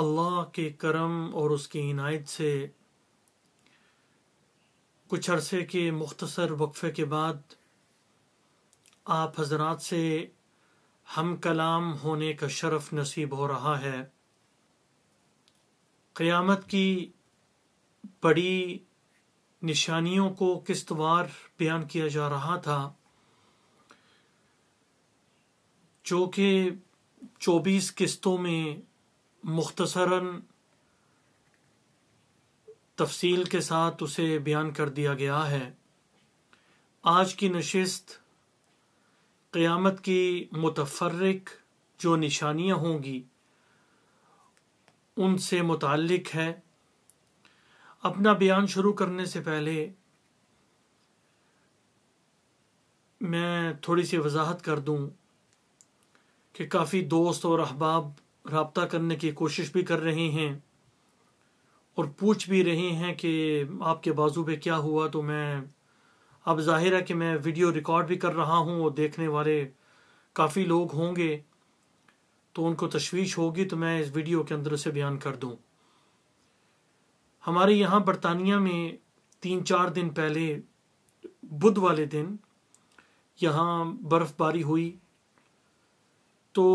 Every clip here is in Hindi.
अल्लाह के करम और उसकी इनायत से कुछ अरसे के मुख्तसर वक्फ़े के बाद आप हजरात से हम कलाम होने का शरफ नसीब हो रहा है क़यामत की बड़ी निशानियों को किस्तवार बयान किया जा रहा था जो कि 24 किस्तों में मुख्तसरा तफसील के साथ उसे बयान कर दिया गया है आज की नशस्त क़्यामत की मुतफरक जो निशानियाँ होंगी उनसे मुतलक है अपना बयान शुरू करने से पहले मैं थोड़ी सी वजाहत कर दूं कि काफ़ी दोस्त और अहबाब रबता करने की कोशिश भी कर रहे हैं और पूछ भी रहे हैं कि आपके बाजू पे क्या हुआ तो मैं अब जाहिर है कि मैं वीडियो रिकॉर्ड भी कर रहा हूँ और देखने वाले काफ़ी लोग होंगे तो उनको तशवीश होगी तो मैं इस वीडियो के अंदर से बयान कर दूँ हमारे यहाँ बरतानिया में तीन चार दिन पहले बुध वाले दिन यहाँ बर्फ़बारी हुई तो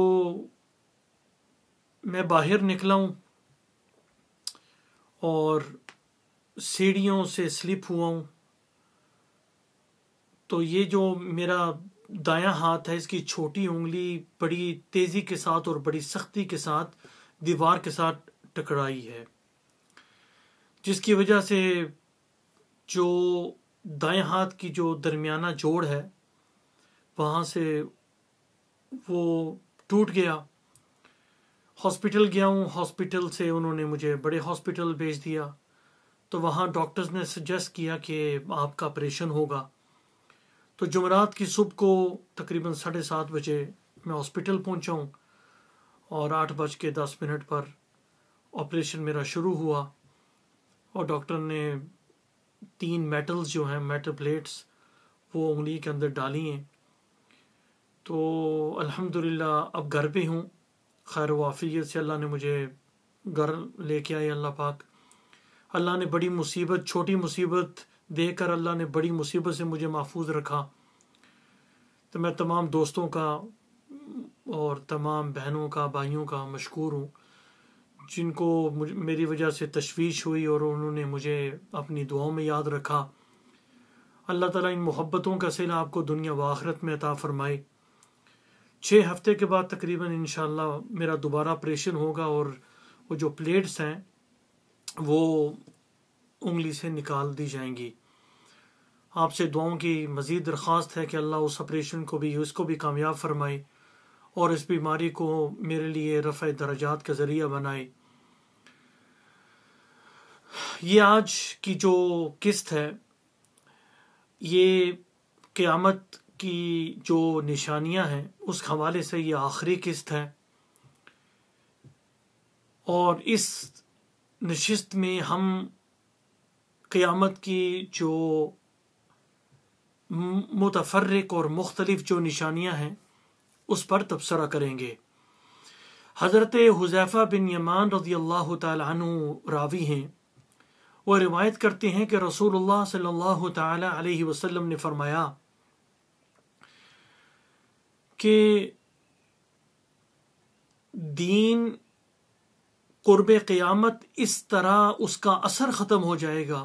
मैं बाहर निकला हूँ और सीढ़ियों से स्लिप हुआ हूँ तो ये जो मेरा दायां हाथ है इसकी छोटी उंगली बड़ी तेज़ी के साथ और बड़ी सख्ती के साथ दीवार के साथ टकराई है जिसकी वजह से जो दाएं हाथ की जो दरमियाना जोड़ है वहाँ से वो टूट गया हॉस्पिटल गया हूँ हॉस्पिटल से उन्होंने मुझे बड़े हॉस्पिटल भेज दिया तो वहाँ डॉक्टर्स ने सजेस्ट किया कि आपका ऑपरेशन होगा तो जुमरात की सुबह को तकरीबन साढ़े सात बजे मैं हॉस्पिटल पहुँचा हूँ और आठ बज के दस मिनट पर ऑपरेशन मेरा शुरू हुआ और डॉक्टर ने तीन मेटल्स जो हैं मेटल प्लेट्स वो उंगली के अंदर डाली हैं तो अल्हम्दुलिल्लाह अब घर पे हूँ खैर वाफ़ियत से अल्लाह ने मुझे घर लेके आए अल्लाह पाक अल्लाह ने बड़ी मुसीबत छोटी मुसीबत देकर अल्लाह ने बड़ी मुसीबत से मुझे महफूज रखा तो मैं तमाम दोस्तों का और तमाम बहनों का भाइयों का मशहूर हूँ जिनको मेरी वजह से तशवीश हुई और उन्होंने मुझे अपनी दुआओं में याद रखा अल्लाह ताला इन मोहब्बतों का सिला आपको दुनिया व आखरत में अता फरमाए छः हफ्ते के बाद तकरीबन इन मेरा दोबारा ऑपरेशन होगा और वो जो प्लेट्स हैं वो उंगली से निकाल दी जाएंगी आपसे दुआओं की मज़ीद दरख्वास्त है कि अल्लाह उस ऑपरेशन को भी उसको भी कामयाब फरमाए और इस बीमारी को मेरे लिए रफ़ दर्जात का ज़रिया बनाए ये आज की जो किस्त है ये क़्यामत की जो निशानियां हैं उस हवाले से ये आखिरी किस्त है और इस नशस्त में हम क़यामत की जो मुतफरक और मुख्तलिफ जो निशानियां हैं उस पर तबसरा करेंगे हज़रत हुजैफ़ा बिन यमान रजी अल्लाह तु रावी हैं वो रिवायत करते हैं कि रसूलुल्लाह सल्लल्लाहु अलैहि वसल्लम ने फरमाया कि दीन कुर्ब क़ियामत इस तरह उसका असर ख़त्म हो जाएगा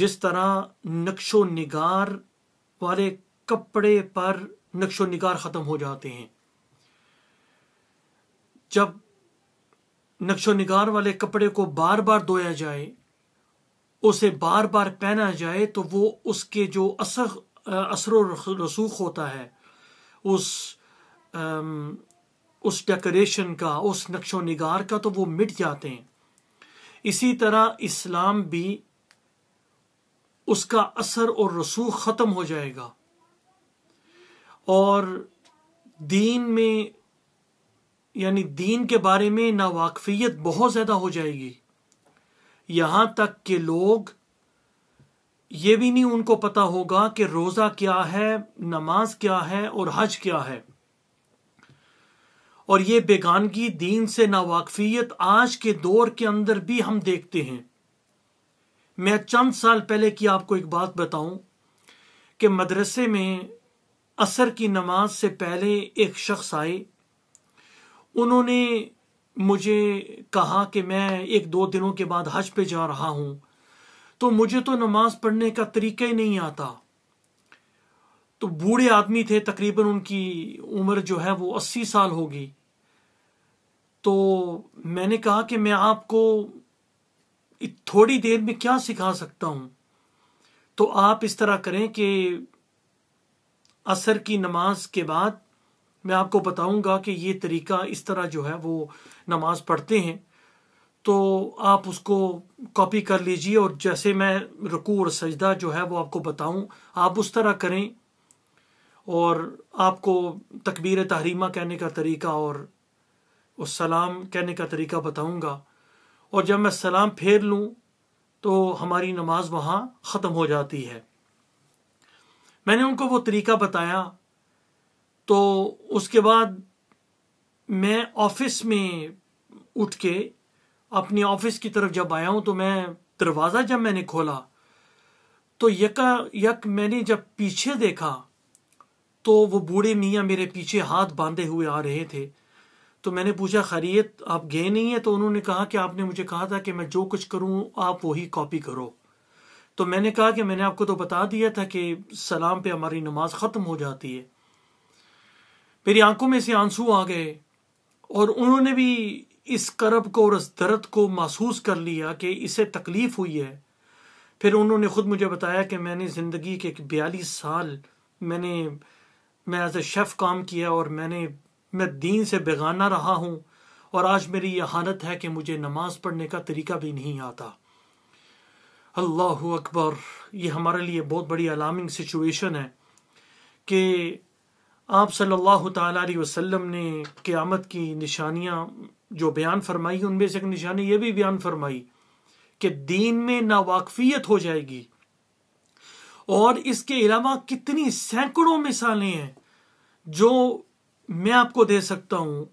जिस तरह नक्शो नगार वाले कपड़े पर नक्शो नगार ख़त्म हो जाते हैं जब नक्शो नगार वाले कपड़े को बार बार धोया जाए उसे बार बार पहना जाए तो वो उसके जो असर असर रसूख होता है उस आम, उस डेकोरेशन का उस नक्शो नगार का तो वो मिट जाते हैं इसी तरह इस्लाम भी उसका असर और रसूख ख़त्म हो जाएगा और दीन में यानी दीन के बारे में नावाकफियत बहुत ज़्यादा हो जाएगी यहां तक कि लोग ये भी नहीं उनको पता होगा कि रोजा क्या है नमाज क्या है और हज क्या है और ये बेगानगी दीन से नावाकफियत आज के दौर के अंदर भी हम देखते हैं मैं चंद साल पहले की आपको एक बात बताऊं कि मदरसे में असर की नमाज से पहले एक शख्स आए उन्होंने मुझे कहा कि मैं एक दो दिनों के बाद हज पे जा रहा हूं तो मुझे तो नमाज पढ़ने का तरीका ही नहीं आता तो बूढ़े आदमी थे तकरीबन उनकी उम्र जो है वो अस्सी साल होगी तो मैंने कहा कि मैं आपको थोड़ी देर में क्या सिखा सकता हूं तो आप इस तरह करें कि असर की नमाज के बाद मैं आपको बताऊंगा कि ये तरीका इस तरह जो है वो नमाज पढ़ते हैं तो आप उसको कॉपी कर लीजिए और जैसे मैं रुकू और सजदा जो है वो आपको बताऊं आप उस तरह करें और आपको तकबीर तहरीमा कहने का तरीका और उस सलाम कहने का तरीका बताऊंगा और जब मैं सलाम फेर लूं तो हमारी नमाज वहाँ ख़त्म हो जाती है मैंने उनको वो तरीका बताया तो उसके बाद मैं ऑफिस में उठ के अपने ऑफिस की तरफ जब आया हूं तो मैं दरवाज़ा जब मैंने खोला तो यका यक मैंने जब पीछे देखा तो वो बूढ़े मियाँ मेरे पीछे हाथ बांधे हुए आ रहे थे तो मैंने पूछा खैरियत आप गए नहीं है तो उन्होंने कहा कि आपने मुझे कहा था कि मैं जो कुछ करूं आप वही कॉपी करो तो मैंने कहा कि मैंने आपको तो बता दिया था कि सलाम पे हमारी नमाज ख़त्म हो जाती है मेरी आंखों में से आंसू आ गए और उन्होंने भी इस करब को और इस दर्द को महसूस कर लिया कि इसे तकलीफ हुई है फिर उन्होंने ख़ुद मुझे बताया कि मैंने ज़िंदगी के बयालीस साल मैंने मैं एज ए शेफ़ काम किया और मैंने मैं दीन से बेगाना रहा हूँ और आज मेरी यह हालत है कि मुझे नमाज़ पढ़ने का तरीका भी नहीं आता अल्लाह अकबर ये हमारे लिए बहुत बड़ी अलार्मिंग सिचुएशन है कि आप सल्लल्लाहु अलैहि वसल्लम ने क़यामत की निशानियाँ जो बयान फरमाई उनमें से एक निशानी यह भी बयान फरमाई कि दीन में नावाकफियत हो जाएगी और इसके अलावा कितनी सैकड़ों मिसालें हैं जो मैं आपको दे सकता हूं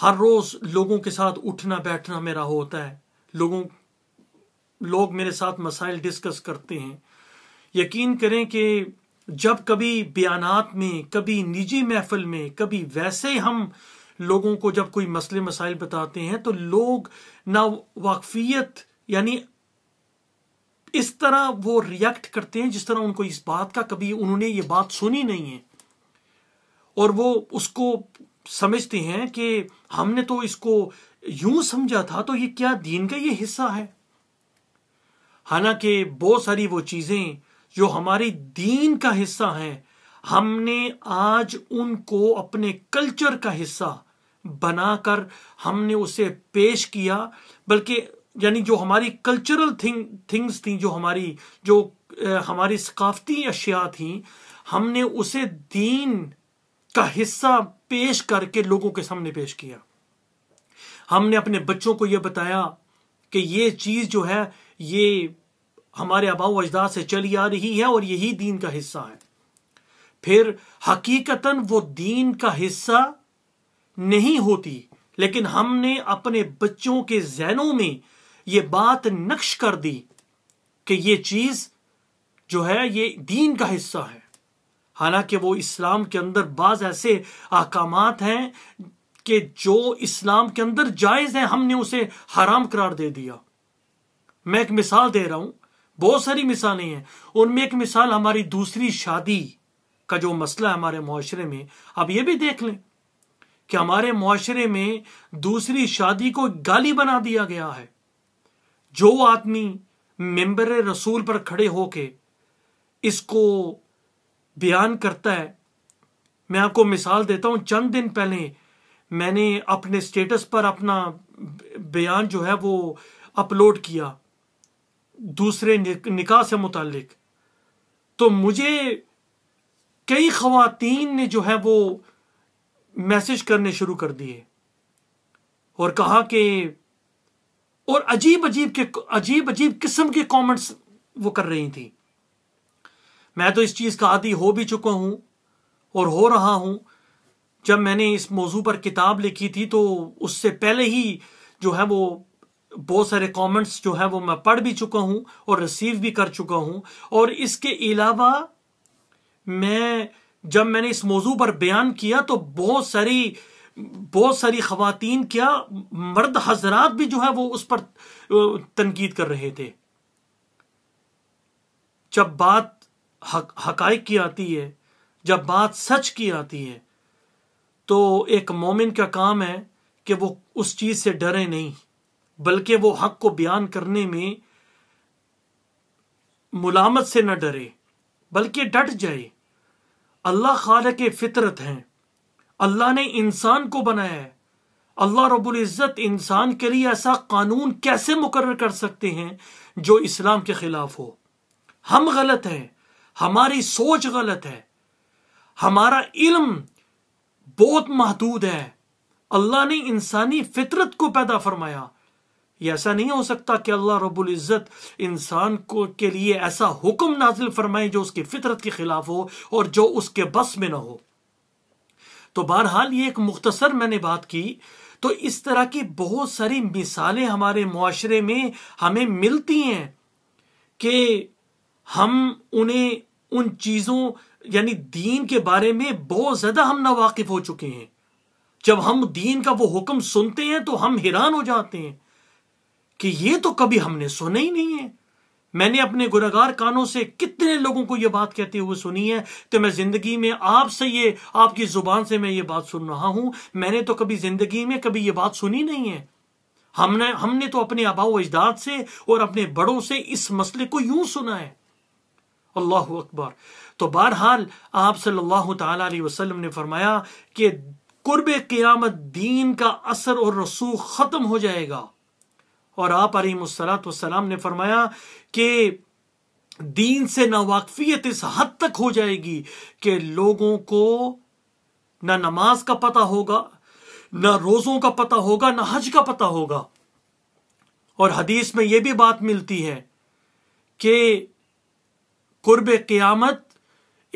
हर रोज लोगों के साथ उठना बैठना मेरा होता है लोगों लोग मेरे साथ मसाइल डिस्कस करते हैं यकीन करें कि जब कभी बयानात में कभी निजी महफिल में कभी वैसे हम लोगों को जब कोई मसले मसाइल बताते हैं तो लोग ना वाकफियत यानी इस तरह वो रिएक्ट करते हैं जिस तरह उनको इस बात का कभी उन्होंने ये बात सुनी नहीं है और वो उसको समझते हैं कि हमने तो इसको यूं समझा था तो ये क्या दीन का ये हिस्सा है हालांकि बहुत सारी वो चीजें जो हमारी दीन का हिस्सा हैं हमने आज उनको अपने कल्चर का हिस्सा बनाकर हमने उसे पेश किया बल्कि यानी जो हमारी कल्चरल थिंग थिंग्स थी जो हमारी जो हमारी सकाफती अशिया थी हमने उसे दीन का हिस्सा पेश करके लोगों के सामने पेश किया हमने अपने बच्चों को यह बताया कि ये चीज जो है ये हमारे अबाव अजदाद से चली आ रही है और यही दीन का हिस्सा है फिर हकीकतन वो दीन का हिस्सा नहीं होती लेकिन हमने अपने बच्चों के जहनों में ये बात नक्श कर दी कि ये चीज जो है ये दीन का हिस्सा है हालांकि वो इस्लाम के अंदर बाज ऐसे अहकाम हैं कि जो इस्लाम के अंदर जायज है हमने उसे हराम करार दे दिया मैं एक मिसाल दे रहा हूं बहुत सारी मिसालें हैं उनमें एक मिसाल हमारी दूसरी शादी का जो मसला है हमारे माशरे में अब ये भी देख लें कि हमारे माशरे में दूसरी शादी को गाली बना दिया गया है जो आदमी मेंबर रसूल पर खड़े होके इसको बयान करता है मैं आपको मिसाल देता हूं चंद दिन पहले मैंने अपने स्टेटस पर अपना बयान जो है वो अपलोड किया दूसरे निकाह से मुतालिक तो मुझे कई खातन ने जो है वो मैसेज करने शुरू कर दिए और कहा कि और अजीब अजीब के अजीब अजीब किस्म के कमेंट्स वो कर रही थी मैं तो इस चीज का आदि हो भी चुका हूं और हो रहा हूं जब मैंने इस मौजू पर किताब लिखी थी तो उससे पहले ही जो है वो बहुत सारे कमेंट्स जो है वो मैं पढ़ भी चुका हूं और रिसीव भी कर चुका हूं और इसके अलावा मैं जब मैंने इस मौजू पर बयान किया तो बहुत सारी बहुत सारी खातन क्या मर्द हजरात भी जो है वो उस पर तनकीद कर रहे थे जब बात हक, हक की आती है जब बात सच की आती है तो एक मोमिन का काम है कि वो उस चीज से डरे नहीं बल्कि वो हक को बयान करने में मुलामत से न डरे बल्कि डट जाए अल्लाह खाल के फितरत हैं अल्लाह ने इंसान को बनाया है अल्लाह रबुल्ज़त इंसान के लिए ऐसा कानून कैसे मुकर कर सकते हैं जो इस्लाम के खिलाफ हो हम गलत हैं हमारी सोच गलत है हमारा इल्म बहुत महदूद है अल्लाह ने इंसानी फितरत को पैदा फरमाया ये ऐसा नहीं हो सकता कि अल्लाह रब्बुल इज़्ज़त इंसान को के लिए ऐसा हुक्म नाजिल फरमाए जो उसकी फितरत के खिलाफ हो और जो उसके बस में ना हो तो बहरहाल ये एक मुख्तसर मैंने बात की तो इस तरह की बहुत सारी मिसालें हमारे माशरे में हमें मिलती हैं कि हम उन्हें उन चीज़ों यानी दीन के बारे में बहुत ज़्यादा हम नावाकिफ हो चुके हैं जब हम दीन का वो हुक्म सुनते हैं तो हम हैरान हो जाते हैं कि ये तो कभी हमने सुना ही नहीं है मैंने अपने गुनागार कानों से कितने लोगों को यह बात कहते हुए सुनी है तो मैं जिंदगी में आपसे ये आपकी जुबान से मैं ये बात सुन रहा हूं मैंने तो कभी जिंदगी में कभी ये बात सुनी नहीं है हमने हमने तो अपने आबाओ अजदाद से और अपने बड़ों से इस मसले को यूं सुना है अल्लाह अकबर तो बहरहाल आप सल्लल्लाहु अलैहि वसल्लम ने फरमाया कि कुर्ब क़यामत दीन का असर और रसूख ख़त्म हो जाएगा और आप अलीसलाम ने फरमाया कि दीन से नावाकफियत इस हद तक हो जाएगी कि लोगों को ना नमाज का पता होगा ना रोजों का पता होगा ना हज का पता होगा और हदीस में यह भी बात मिलती है कि कुर्ब क्यामत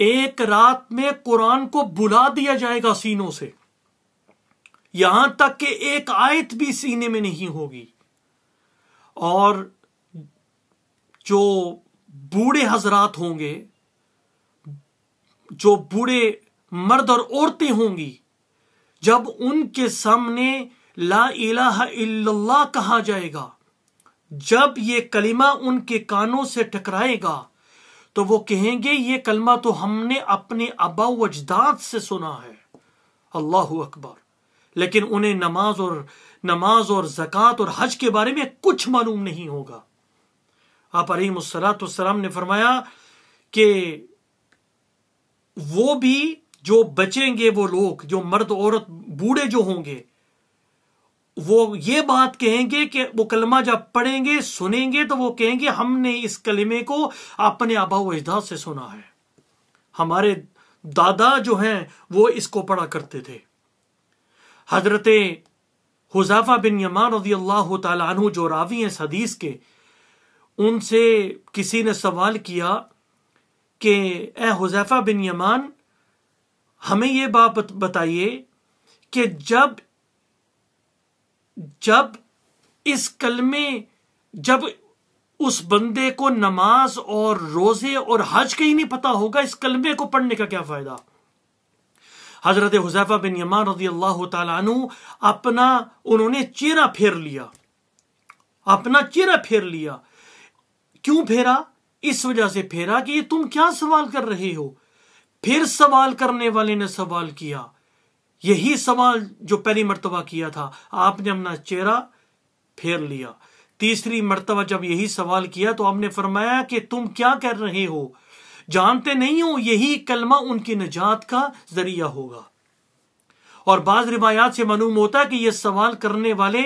एक रात में कुरान को बुला दिया जाएगा सीनों से यहां तक कि एक आयत भी सीने में नहीं होगी और जो बूढ़े हजरात होंगे जो बूढ़े मर्द और औरतें होंगी जब उनके सामने ला इलाहा इल्लल्लाह कहा जाएगा जब ये कलिमा उनके कानों से टकराएगा तो वो कहेंगे ये कलमा तो हमने अपने अबाऊ अजदाद से सुना है अल्लाह अकबर लेकिन उन्हें नमाज और नमाज और जक़ात और हज के बारे में कुछ मालूम नहीं होगा आप सलाम ने फरमाया कि वो भी जो बचेंगे वो लोग जो मर्द औरत बूढ़े जो होंगे वो ये बात कहेंगे कि वो कलमा जब पढ़ेंगे सुनेंगे तो वो कहेंगे हमने इस कलमे को अपने आबा अजदाद से सुना है हमारे दादा जो हैं वो इसको पढ़ा करते थे हजरत हुजाफा बिन यमान रजी अल्लाह तु जो रावी हैं इस हदीस के उनसे किसी ने सवाल किया कि ए हुजैफा बिन यमान हमें ये बात बताइए कि जब जब इस कलमे जब उस बंदे को नमाज और रोजे और हज का ही नहीं पता होगा इस कलमे को पढ़ने का क्या फायदा हजरत हुजैफा बिन यमान रजी अल्लाह तु अपना उन्होंने चेहरा फेर लिया अपना चेहरा फेर लिया क्यों फेरा इस वजह से फेरा कि ये तुम क्या सवाल कर रहे हो फिर सवाल करने वाले ने सवाल किया यही सवाल जो पहली मरतबा किया था आपने अपना चेहरा फेर लिया तीसरी मरतबा जब यही सवाल किया तो आपने फरमाया कि तुम क्या कर रहे हो जानते नहीं हो यही कलमा उनकी निजात का जरिया होगा और बाज रिवायात से मालूम होता कि यह सवाल करने वाले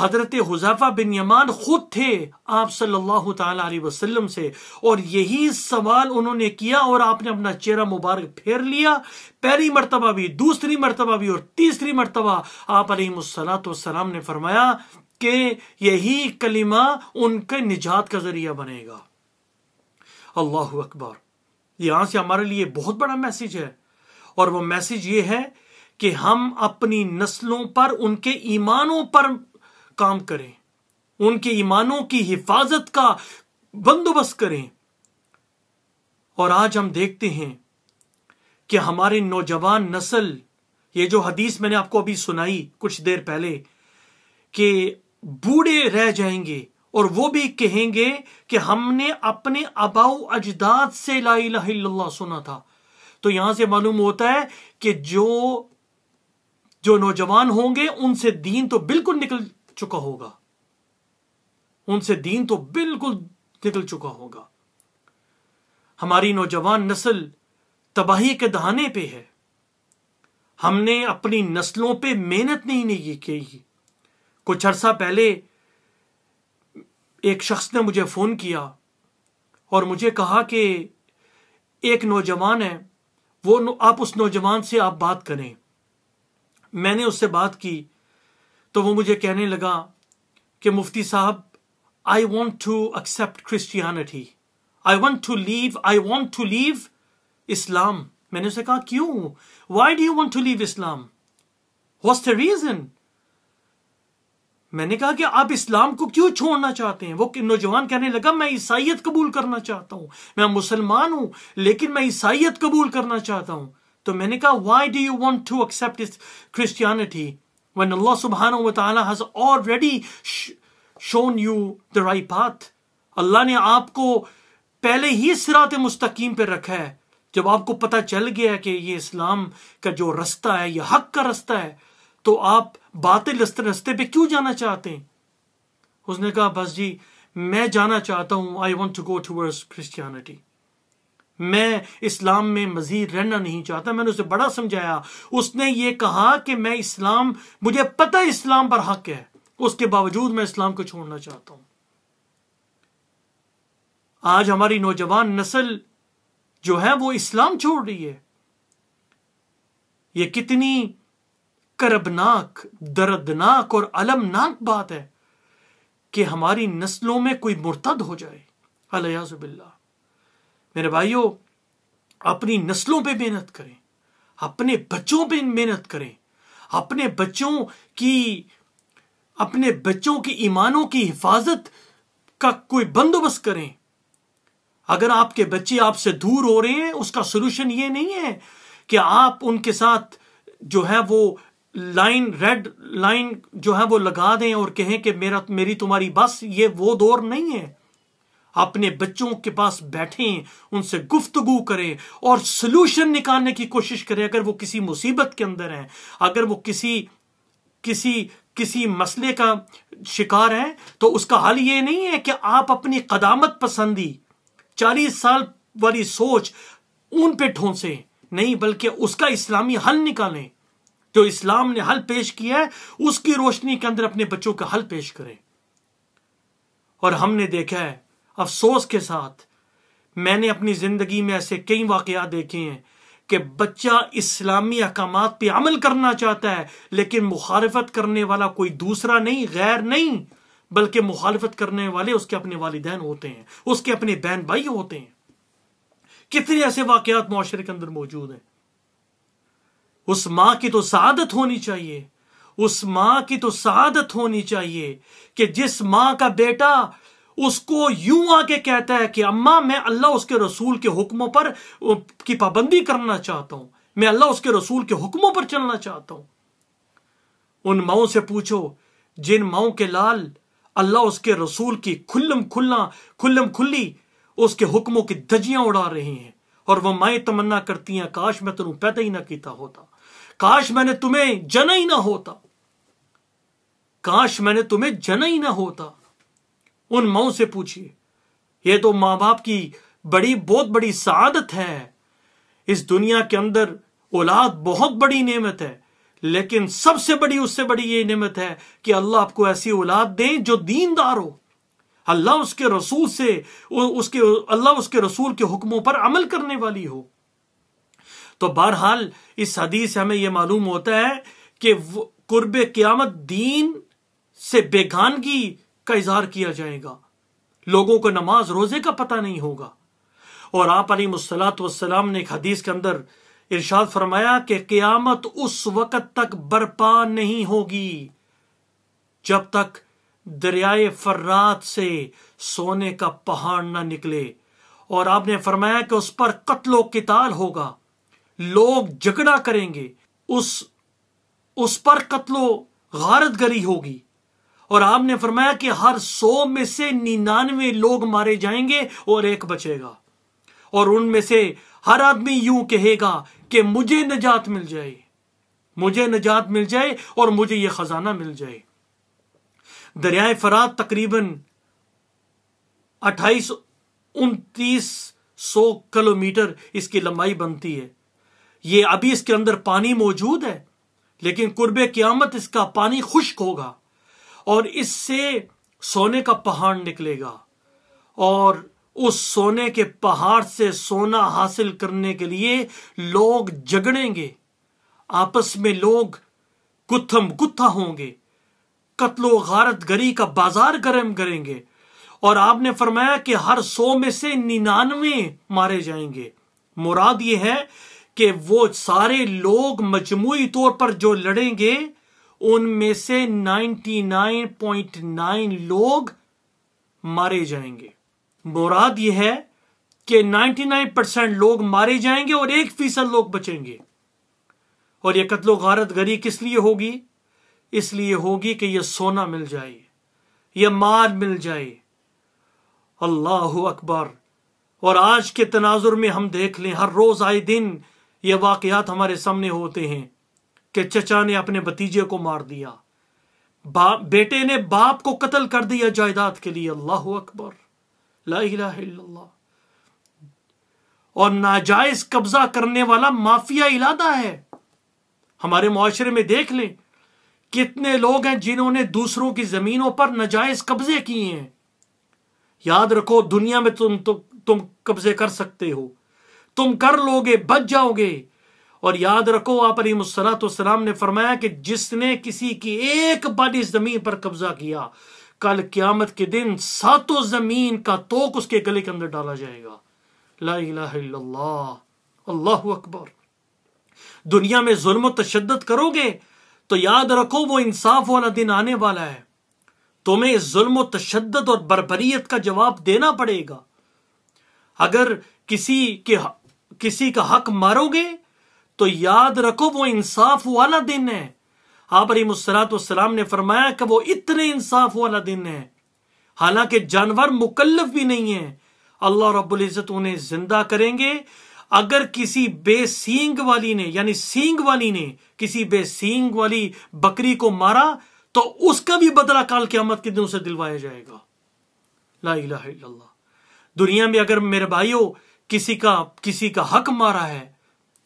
हजरत हुजाफा बिन यमान खुद थे आप सल्लल्लाहु अलैहि वसल्लम से और यही सवाल उन्होंने किया और आपने अपना चेहरा मुबारक फेर लिया पहली मरतबा भी दूसरी मरतबा भी और तीसरी मरतबा आप सलाम ने फरमाया कि यही कलिमा उनके निजात का जरिया बनेगा अल्लाह अकबर यहां से हमारे लिए बहुत बड़ा मैसेज है और वो मैसेज ये है कि हम अपनी नस्लों पर उनके ईमानों पर काम करें उनके ईमानों की हिफाजत का बंदोबस्त करें और आज हम देखते हैं कि हमारे नौजवान नस्ल ये जो हदीस मैंने आपको अभी सुनाई कुछ देर पहले कि बूढ़े रह जाएंगे और वो भी कहेंगे कि हमने अपने अबाऊ अजदाद से ला सुना था तो यहां से मालूम होता है कि जो जो नौजवान होंगे उनसे दीन तो बिल्कुल निकल चुका होगा उनसे दीन तो बिल्कुल निकल चुका होगा हमारी नौजवान नस्ल तबाही के दहाने पे है हमने अपनी नस्लों पे मेहनत नहीं नहीं की कुछ अरसा पहले एक शख्स ने मुझे फ़ोन किया और मुझे कहा कि एक नौजवान है वो आप उस नौजवान से आप बात करें मैंने उससे बात की तो वो मुझे कहने लगा कि मुफ्ती साहब I want to accept Christianity I want to leave I want to leave Islam मैंने उसे कहा क्यों why do you want to leave Islam what's the reason मैंने कहा कि आप इस्लाम को क्यों छोड़ना चाहते हैं वो नौजवान कहने लगा मैं ईसाइत कबूल करना चाहता हूं मैं मुसलमान हूं लेकिन मैं ईसाइत कबूल करना चाहता हूं तो मैंने कहा why do you want to accept this Christianity one Allah सुबहान has already shown you the right path अल्लाह ने आपको पहले ही सिरात मुस्तकीम पर रखा है जब आपको पता चल गया है कि ये इस्लाम का जो रास्ता है ये हक का रास्ता है तो आप बातिल रस्ते पे क्यों जाना चाहते हैं उसने कहा बस जी मैं जाना चाहता हूं I want to go towards Christianity मैं इस्लाम में मजीद रहना नहीं चाहता मैंने उसे बड़ा समझाया उसने ये कहा कि मैं इस्लाम मुझे पता इस्लाम पर हक है उसके बावजूद मैं इस्लाम को छोड़ना चाहता हूं आज हमारी नौजवान नस्ल जो है वो इस्लाम छोड़ रही है ये कितनी करबनाक दर्दनाक और अलमनाक बात है कि हमारी नस्लों में कोई मुर्तद हो जाए अलयाजुबिल्ला मेरे भाइयों अपनी नस्लों पे मेहनत करें अपने बच्चों पे मेहनत करें अपने बच्चों की अपने बच्चों की ईमानों की हिफाजत का कोई बंदोबस्त करें अगर आपके बच्चे आपसे दूर हो रहे हैं उसका सोल्यूशन ये नहीं है कि आप उनके साथ जो है वो लाइन रेड लाइन जो है वो लगा दें और कहें कि मेरा मेरी तुम्हारी बस ये वो दौर नहीं है अपने बच्चों के पास बैठें उनसे गुफ्तगु करें और सलूशन निकालने की कोशिश करें अगर वो किसी मुसीबत के अंदर हैं अगर वो किसी किसी किसी मसले का शिकार है तो उसका हल ये नहीं है कि आप अपनी कदामत पसंदी चालीस साल वाली सोच उन पे ठोंसें नहीं बल्कि उसका इस्लामी हल निकालें जो इस्लाम ने हल पेश किया है उसकी रोशनी के अंदर अपने बच्चों का हल पेश करें और हमने देखा है अफसोस के साथ मैंने अपनी जिंदगी में ऐसे कई वाकया देखे हैं कि बच्चा इस्लामी अहकाम पे अमल करना चाहता है लेकिन मुखालफत करने वाला कोई दूसरा नहीं गैर नहीं बल्कि मुखालफत करने वाले उसके अपने वालदेन होते हैं उसके अपने बहन भाई होते हैं कितने ऐसे वाकत माशरे के अंदर मौजूद हैं उस मां की तो सादत होनी चाहिए उस मां की तो सादत होनी चाहिए कि जिस माँ का बेटा उसको यूं आके कहता है कि अम्मा मैं अल्लाह उसके रसूल के हुक्मों पर की पाबंदी करना चाहता हूं मैं अल्लाह उसके रसूल के हुक्मों पर चलना चाहता हूं उन माओ से पूछो जिन माओ के लाल अल्लाह उसके रसूल की खुल्लम खुल्ला खुल्लम खुल्ली उसके हुक्मों की धजियां उड़ा रही हैं और वह माए तमन्ना करती हैं काश मैं तेरू पैदा ही ना किता होता काश मैंने तुम्हें जना ही ना होता काश मैंने तुम्हें जना ही ना होता उन माओ से पूछिए यह तो मां बाप की बड़ी बहुत बड़ी सादत है इस दुनिया के अंदर औलाद बहुत बड़ी नेमत है लेकिन सबसे बड़ी उससे बड़ी ये नेमत है कि अल्लाह आपको ऐसी औलाद दे जो दीनदार हो अल्लाह उसके रसूल से उसके अल्लाह उसके रसूल के हुक्मों पर अमल करने वाली हो तो बहरहाल इस हदीस से हमें यह मालूम होता है कि कुर्ब क्यामत दीन से बेगानगी का इजहार किया जाएगा लोगों को नमाज रोजे का पता नहीं होगा और आप अली मुसलात वसलाम ने एक हदीस के अंदर इरशाद फरमाया कि क्यामत उस वक़्त तक बर्पा नहीं होगी जब तक दरियाए फर्रात से सोने का पहाड़ ना निकले और आपने फरमाया कि उस पर कत्लो किताल होगा लोग झगड़ा करेंगे उस उस पर कत्लो गारत गरी होगी और आपने फरमाया कि हर सौ में से निन्यानवे लोग मारे जाएंगे और एक बचेगा और उनमें से हर आदमी यूं कहेगा कि मुझे निजात मिल जाए मुझे निजात मिल जाए और मुझे यह खजाना मिल जाए दरियाए फरात तकरीबन अट्ठाईस उनतीस सौ किलोमीटर इसकी लंबाई बनती है ये अभी इसके अंदर पानी मौजूद है लेकिन कुर्ब क्यामत इसका पानी खुश्क होगा और इससे सोने का पहाड़ निकलेगा और उस सोने के पहाड़ से सोना हासिल करने के लिए लोग जगड़ेंगे आपस में लोग गुत्थम गुत्था होंगे कत्लो गारत गरी का बाजार गर्म करेंगे और आपने फरमाया कि हर सौ में से निन्यानवे मारे जाएंगे मुराद ये है कि वो सारे लोग मजमुई तौर पर जो लड़ेंगे उनमें से 99.9 लोग मारे जाएंगे मुराद यह है कि 99 परसेंट लोग मारे जाएंगे और एक फीसद लोग बचेंगे और यह कत्लो गारत गरी किस लिए होगी इसलिए होगी कि यह सोना मिल जाए यह मार मिल जाए अल्लाह अकबर और आज के तनाजुर में हम देख लें हर रोज आए दिन ये वाकयात हमारे सामने होते हैं कि चचा ने अपने भतीजे को मार दिया बाप बेटे ने बाप को कत्ल कर दिया जायदाद के लिए अल्लाह अकबर ला और नाजायज कब्जा करने वाला माफिया इलादा है हमारे माशरे में देख लें कितने लोग हैं जिन्होंने दूसरों की जमीनों पर नाजायज कब्जे किए हैं याद रखो दुनिया में तुम तु, तुम कब्जे कर सकते हो तुम कर लोगे बच जाओगे और याद रखो आप सलाम ने फरमाया कि जिसने किसी की एक बड़ी जमीन पर कब्जा किया कल क्यामत के दिन सातों जमीन का तोक उसके गले के अंदर डाला जाएगा अल्लाह अकबर दुनिया में जुल्म तशद करोगे तो याद रखो वो इंसाफ वाला दिन आने वाला है तुम्हें इस जुल्म तशद और बरबरीत का जवाब देना पड़ेगा अगर किसी के किसी का हक मारोगे तो याद रखो वो इंसाफ वाला दिन है आप सलाम ने फरमाया कि वो इतने इंसाफ वाला दिन है हालांकि जानवर मुकल्लफ भी नहीं है अल्लाह रबुल्जत उन्हें जिंदा करेंगे अगर किसी बेसींग वाली ने यानी सींग वाली ने किसी बेसींग वाली बकरी को मारा तो उसका भी बदला काल क्यामत के दिन उसे दिलवाया जाएगा ला दुनिया में अगर मेरे भाइयों किसी का किसी का हक मारा है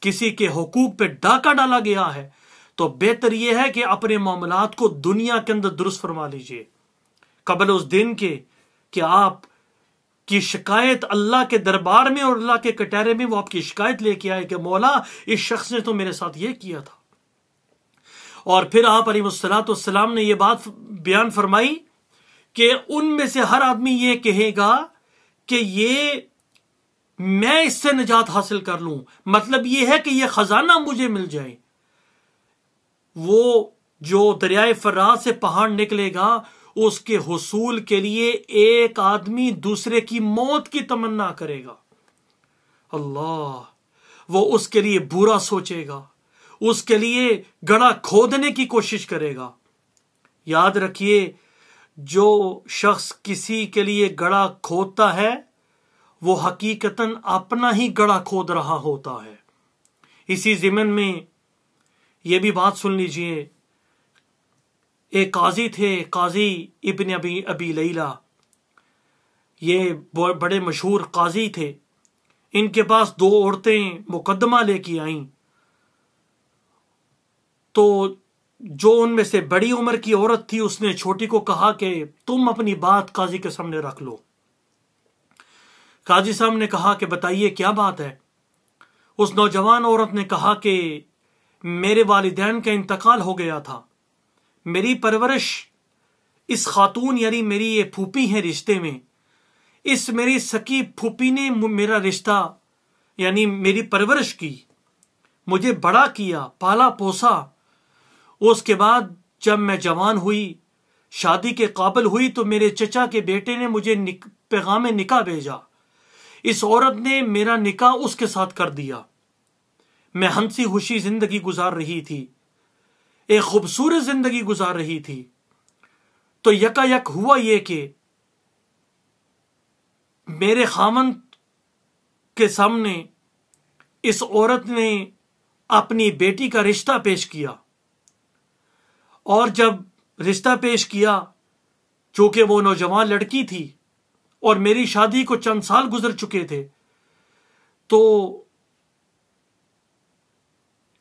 किसी के हकूक पे डाका डाला गया है तो बेहतर यह है कि अपने मामला को दुनिया के अंदर दुरुस्त फरमा लीजिए कबल उस दिन के कि आप की शिकायत अल्लाह के दरबार में और अल्लाह के कटहरे में वो आपकी शिकायत लेके आए कि मौला इस शख्स ने तो मेरे साथ ये किया था और फिर आप अलीसलाम ने यह बात बयान फरमाई कि उनमें से हर आदमी ये कहेगा कि ये मैं इससे निजात हासिल कर लू मतलब यह है कि यह खजाना मुझे मिल जाए वो जो दरियाए फर्रा से पहाड़ निकलेगा उसके हसूल के लिए एक आदमी दूसरे की मौत की तमन्ना करेगा अल्लाह वो उसके लिए बुरा सोचेगा उसके लिए गड़ा खोदने की कोशिश करेगा याद रखिए जो शख्स किसी के लिए गड़ा खोदता है वो हकीकतन अपना ही गड़ा खोद रहा होता है इसी जिमन में यह भी बात सुन लीजिए एक काजी थे काजी इबन अबी अबी लैला ये बड़े मशहूर काजी थे इनके पास दो औरतें मुकदमा लेके आईं तो जो उनमें से बड़ी उम्र की औरत थी उसने छोटी को कहा कि तुम अपनी बात काजी के सामने रख लो काजी साहब ने कहा कि बताइए क्या बात है उस नौजवान औरत ने कहा कि मेरे वालदेन का इंतकाल हो गया था मेरी परवरिश इस खातून यानी मेरी ये फूपी है रिश्ते में इस मेरी सकी फूपी ने मेरा रिश्ता यानी मेरी परवरिश की मुझे बड़ा किया पाला पोसा उसके बाद जब मैं जवान हुई शादी के काबिल हुई तो मेरे चचा के बेटे ने मुझे निक, पैगाम निका भेजा इस औरत ने मेरा निकाह उसके साथ कर दिया मैं हंसी खुशी जिंदगी गुजार रही थी एक खूबसूरत जिंदगी गुजार रही थी तो यकायक हुआ यह कि मेरे खामन के सामने इस औरत ने अपनी बेटी का रिश्ता पेश किया और जब रिश्ता पेश किया चूंकि वो नौजवान लड़की थी और मेरी शादी को चंद साल गुजर चुके थे तो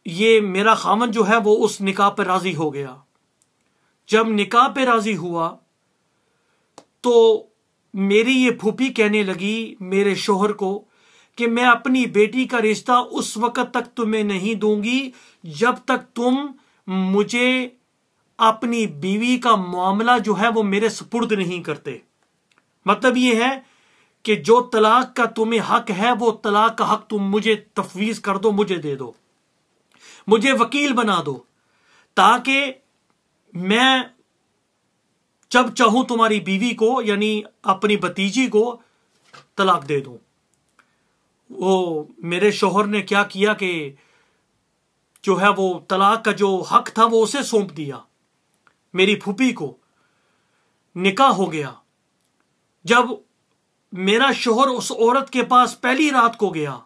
ये मेरा खामन जो है वो उस निकाह पर राजी हो गया जब निकाह पे राजी हुआ तो मेरी ये फूफी कहने लगी मेरे शोहर को कि मैं अपनी बेटी का रिश्ता उस वक्त तक तुम्हें नहीं दूंगी जब तक तुम मुझे अपनी बीवी का मामला जो है वो मेरे सुपुर्द नहीं करते मतलब ये है कि जो तलाक का तुम्हें हक है वो तलाक का हक तुम मुझे तफवीज कर दो मुझे दे दो मुझे वकील बना दो ताकि मैं जब चाहूं तुम्हारी बीवी को यानी अपनी भतीजी को तलाक दे दूं वो मेरे शोहर ने क्या किया कि जो है वो तलाक का जो हक था वो उसे सौंप दिया मेरी फूफी को निकाह हो गया जब मेरा शोहर उस औरत के पास पहली रात को गया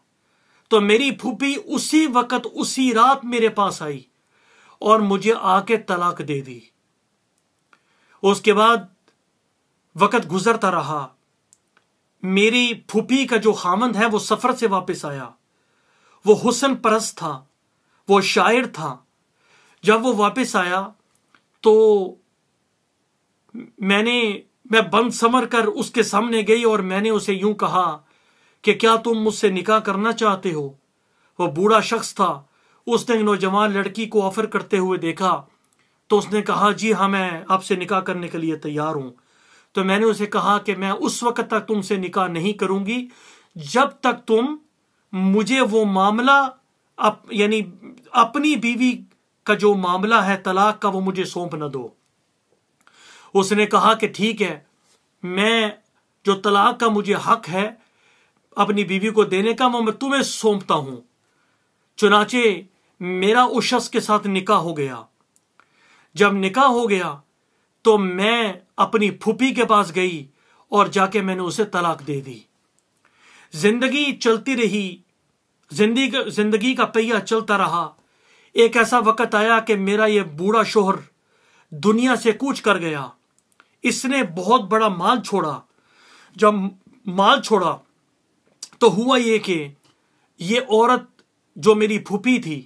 तो मेरी फूफी उसी वक्त उसी रात मेरे पास आई और मुझे आके तलाक दे दी उसके बाद वक्त गुजरता रहा मेरी फूफी का जो खामंद है वो सफर से वापस आया वो हुसन परस था वो शायर था जब वो वापस आया तो मैंने मैं बंद समर कर उसके सामने गई और मैंने उसे यूं कहा कि क्या तुम मुझसे निकाह करना चाहते हो वह बूढ़ा शख्स था उसने नौजवान लड़की को ऑफर करते हुए देखा तो उसने कहा जी हाँ मैं आपसे निकाह करने के लिए तैयार हूं तो मैंने उसे कहा कि मैं उस वक्त तक तुमसे निकाह नहीं करूंगी जब तक तुम मुझे वो मामला अप, यानी अपनी बीवी का जो मामला है तलाक का वो मुझे सौंप न दो उसने कहा कि ठीक है मैं जो तलाक का मुझे हक है अपनी बीवी को देने का वो मैं तुम्हें सौंपता हूं चुनाचे मेरा उस शख्स के साथ निकाह हो गया जब निकाह हो गया तो मैं अपनी फूफी के पास गई और जाके मैंने उसे तलाक दे दी जिंदगी चलती रही जिंदगी जिंदगी का पहिया चलता रहा एक ऐसा वक्त आया कि मेरा ये बूढ़ा शोहर दुनिया से कूच कर गया इसने बहुत बड़ा माल छोड़ा जब माल छोड़ा तो हुआ ये कि ये औरत जो मेरी फूफी थी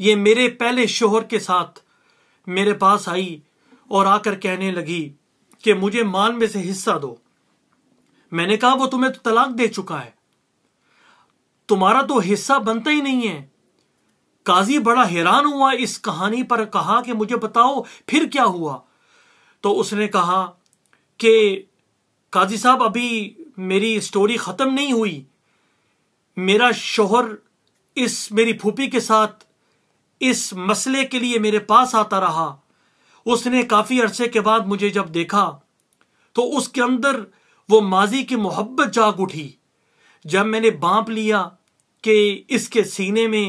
ये मेरे पहले शोहर के साथ मेरे पास आई और आकर कहने लगी कि मुझे माल में से हिस्सा दो मैंने कहा वो तुम्हें तो तलाक दे चुका है तुम्हारा तो हिस्सा बनता ही नहीं है काजी बड़ा हैरान हुआ इस कहानी पर कहा कि मुझे बताओ फिर क्या हुआ तो उसने कहा कि काजी साहब अभी मेरी स्टोरी ख़त्म नहीं हुई मेरा शोहर इस मेरी फूपी के साथ इस मसले के लिए मेरे पास आता रहा उसने काफ़ी अरसे के बाद मुझे जब देखा तो उसके अंदर वो माजी की मोहब्बत जाग उठी जब मैंने बांप लिया कि इसके सीने में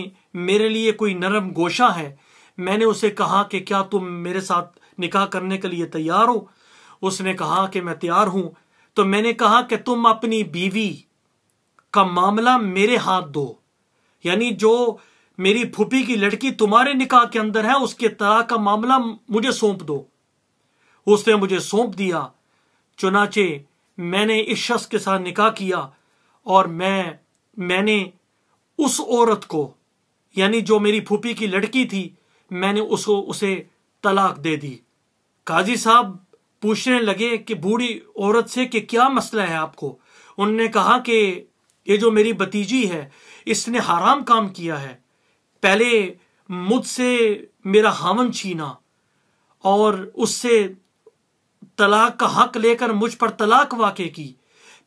मेरे लिए कोई नरम गोशा है मैंने उसे कहा कि क्या तुम मेरे साथ निकाह करने के लिए तैयार हो उसने कहा कि मैं तैयार हूं तो मैंने कहा कि तुम अपनी बीवी का मामला मेरे हाथ दो यानी जो मेरी फूफी की लड़की तुम्हारे निकाह के अंदर है उसके तरह का मामला मुझे सौंप दो उसने मुझे सौंप दिया चुनाचे मैंने इस शख्स के साथ निकाह किया और मैं मैंने उस औरत को यानी जो मेरी फूफी की लड़की थी मैंने उसको उसे तलाक दे दी काजी साहब पूछने लगे कि बूढ़ी औरत से कि क्या मसला है आपको उनने कहा कि ये जो मेरी भतीजी है इसने हराम काम किया है पहले मुझसे मेरा हावन छीना और उससे तलाक का हक लेकर मुझ पर तलाक वाक़ की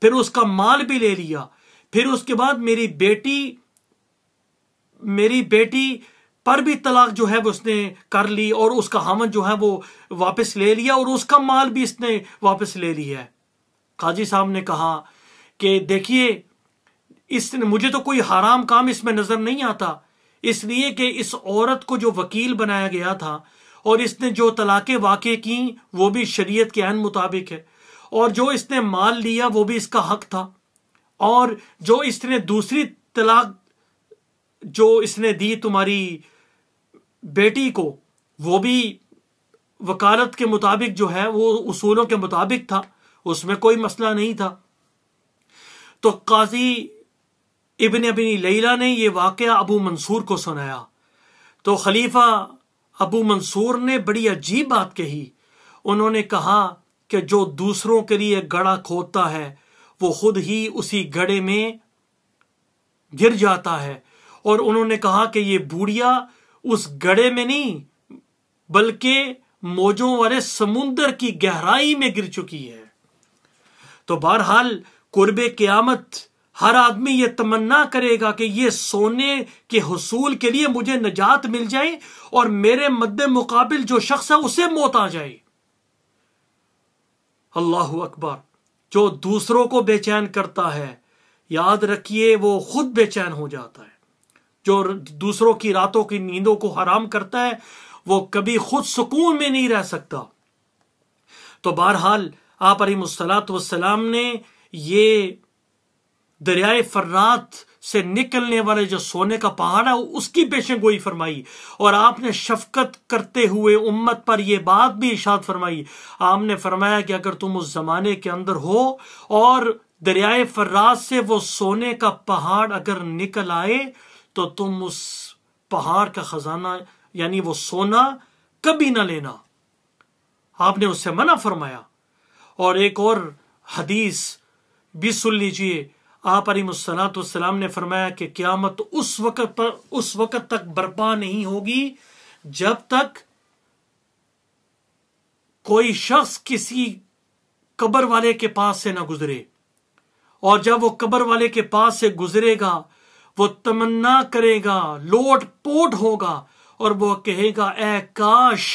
फिर उसका माल भी ले लिया फिर उसके बाद मेरी बेटी मेरी बेटी पर भी तलाक जो है वो उसने कर ली और उसका हमन जो है वो वापस ले लिया और उसका माल भी इसने वापस ले लिया है काजी साहब ने कहा कि देखिए इस मुझे तो कोई हराम काम इसमें नजर नहीं आता इसलिए कि इस औरत को जो वकील बनाया गया था और इसने जो तलाके वाक़ की वो भी शरीयत के अन मुताबिक है और जो इसने माल लिया वो भी इसका हक था और जो इसने दूसरी तलाक जो इसने दी तुम्हारी बेटी को वो भी वकालत के मुताबिक जो है वो उसूलों के मुताबिक था उसमें कोई मसला नहीं था तो काजी इबन अबिनी लैला ने यह वाक़ अबू मंसूर को सुनाया तो खलीफा अबू मंसूर ने बड़ी अजीब बात कही उन्होंने कहा कि जो दूसरों के लिए गड़ा खोदता है वो खुद ही उसी गड़े में गिर जाता है और उन्होंने कहा कि ये बूढ़िया उस गड़े में नहीं बल्कि मौजों वाले समुंदर की गहराई में गिर चुकी है तो बहरहाल कुर्ब क्यामत हर आदमी यह तमन्ना करेगा कि यह सोने के हसूल के लिए मुझे निजात मिल जाए और मेरे मद्दे मुकाबिल जो शख्स है उसे मौत आ जाए अल्लाह अकबर जो दूसरों को बेचैन करता है याद रखिए वो खुद बेचैन हो जाता है जो दूसरों की रातों की नींदों को हराम करता है वो कभी खुद सुकून में नहीं रह सकता तो बहरहाल आप अरे वसलाम ने ये दरियाए फर्रात से निकलने वाले जो सोने का पहाड़ है उसकी पेशें गोई फरमाई और आपने शफकत करते हुए उम्मत पर यह बात भी इशाद फरमाई आपने फरमाया कि अगर तुम उस जमाने के अंदर हो और दरियाए फर्राज से वो सोने का पहाड़ अगर निकल आए तो तुम उस पहाड़ का खजाना यानी वो सोना कभी ना लेना आपने उससे मना फरमाया और एक और हदीस भी सुन लीजिए आप मुसलात ने फरमाया कि क्यामत उस वक्त पर उस वक्त तक बर्पा नहीं होगी जब तक कोई शख्स किसी कब्र वाले के पास से ना गुजरे और जब वो कब्र वाले के पास से गुजरेगा वो तमन्ना करेगा लोट पोट होगा और वो कहेगा ए काश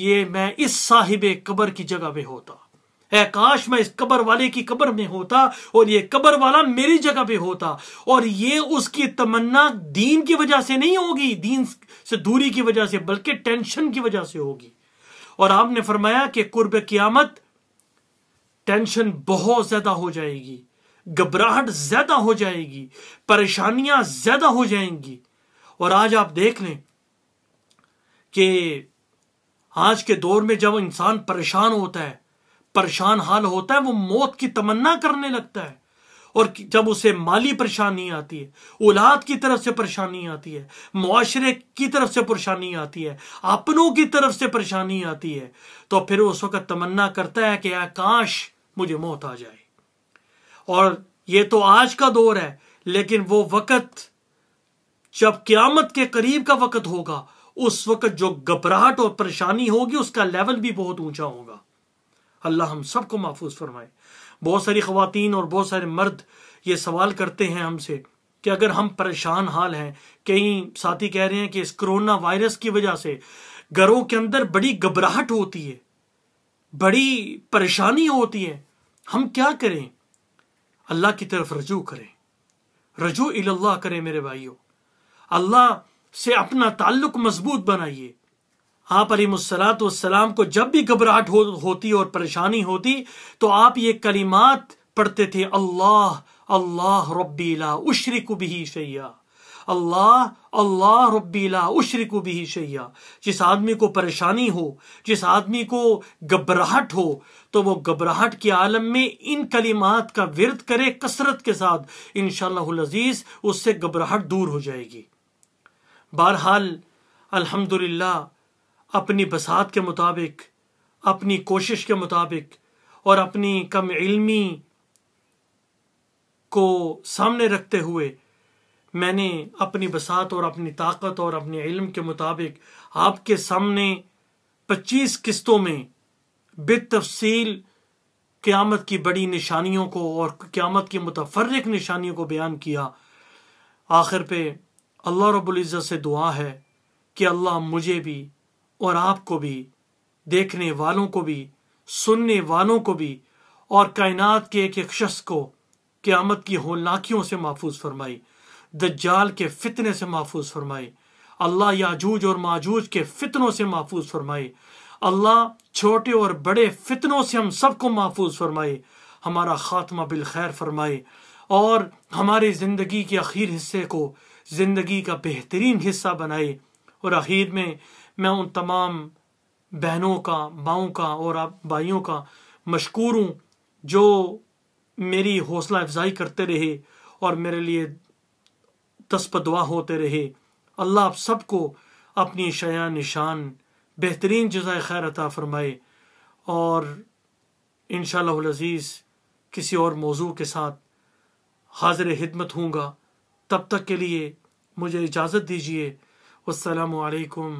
ये मैं इस साहिब कबर की जगह पे होता है काश मैं इस कबर वाले की कबर में होता और ये कबर वाला मेरी जगह पे होता और ये उसकी तमन्ना दीन की वजह से नहीं होगी दीन से दूरी की वजह से बल्कि टेंशन की वजह से होगी और आपने फरमाया कि कुर्ब क्यामत टेंशन बहुत ज्यादा हो जाएगी घबराहट ज्यादा हो जाएगी परेशानियां ज्यादा हो जाएंगी और आज आप देख लें कि आज के दौर में जब इंसान परेशान होता है परेशान हाल होता है वो मौत की तमन्ना करने लगता है और जब उसे माली परेशानी आती है औलाद की तरफ से परेशानी आती है मुआशरे की तरफ से परेशानी आती है अपनों की तरफ से परेशानी आती है तो फिर उस वक्त तमन्ना करता है कि आकाश मुझे मौत आ जाए और ये तो आज का दौर है लेकिन वो वक़्त जब क्यामत के करीब का वक़्त होगा उस वक़्त जो घबराहट और परेशानी होगी उसका लेवल भी बहुत ऊंचा होगा अल्लाह हम सबको महफूज फरमाए बहुत सारी खुवान और बहुत सारे मर्द ये सवाल करते हैं हमसे कि अगर हम परेशान हाल हैं कई साथी कह रहे हैं कि इस कोरोना वायरस की वजह से घरों के अंदर बड़ी घबराहट होती है बड़ी परेशानी होती है हम क्या करें अल्लाह की तरफ रजू करें रजू इल्लाह करें मेरे भाइयों अल्लाह से अपना ताल्लुक मजबूत बनाइए आप अलीसलाम को जब भी घबराहट हो, होती और परेशानी होती तो आप ये कलिमात पढ़ते थे अल्लाह अल्लाह रबीला उशरिक भी शैया अल्लाह अल्लाह रबीला उशरकू भी शैया जिस आदमी को परेशानी हो जिस आदमी को घबराहट हो तो वो घबराहट के आलम में इन कलिमात का विरत करे कसरत के साथ इन शजीज उससे घबराहट दूर हो जाएगी बहरहाल अल्हम्दुलिल्लाह अपनी बसात के मुताबिक अपनी कोशिश के मुताबिक और अपनी कम इलमी को सामने रखते हुए मैंने अपनी बसात और अपनी ताकत और अपने इल्म के मुताबिक आपके सामने पच्चीस किस्तों में बेतफसील क़्यामत की बड़ी निशानियों को और क़्यामत की मुतफरक निशानियों को बयान किया आखिर पे अल्लाह रबुल्ज़त से दुआ है कि अल्लाह मुझे भी और आपको भी देखने वालों को भी सुनने वालों को भी और कायनात के एक एक शख्स को क़्यामत की होलनाकियों से महफूज फरमाई दज्जाल के फितने से महफूज फरमाए अल्लाह याजूज और माजूज के फितनों से महफूज फरमाए अल्लाह छोटे और बड़े फितनों से हम सबको महफूज फरमाए हमारा खात्मा बिलखैर फरमाए और हमारे ज़िंदगी के आखिर हिस्से को ज़िंदगी का बेहतरीन हिस्सा बनाए और आखिर में मैं उन तमाम बहनों का माओं का और आप भाइयों का मशकूर हूँ जो मेरी हौसला अफजाई करते रहे और मेरे लिए दुआ होते रहे अल्लाह आप सबको अपनी शया निशान बेहतरीन जजाय खैर अता फरमाए और इन शजीज़ किसी और मौजू के साथ हाजिर हिदमत हूँगा तब तक के लिए मुझे इजाज़त दीजिए असलकम